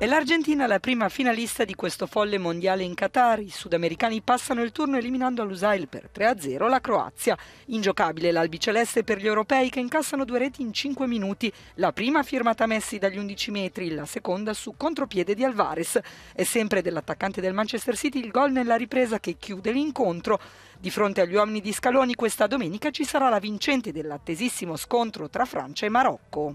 È l'Argentina la prima finalista di questo folle mondiale in Qatar. I sudamericani passano il turno eliminando all'Usail per 3-0 la Croazia. Ingiocabile l'albiceleste per gli europei che incassano due reti in 5 minuti. La prima firmata Messi dagli 11 metri, la seconda su contropiede di Alvarez. È sempre dell'attaccante del Manchester City il gol nella ripresa che chiude l'incontro. Di fronte agli uomini di Scaloni questa domenica ci sarà la vincente dell'attesissimo scontro tra Francia e Marocco.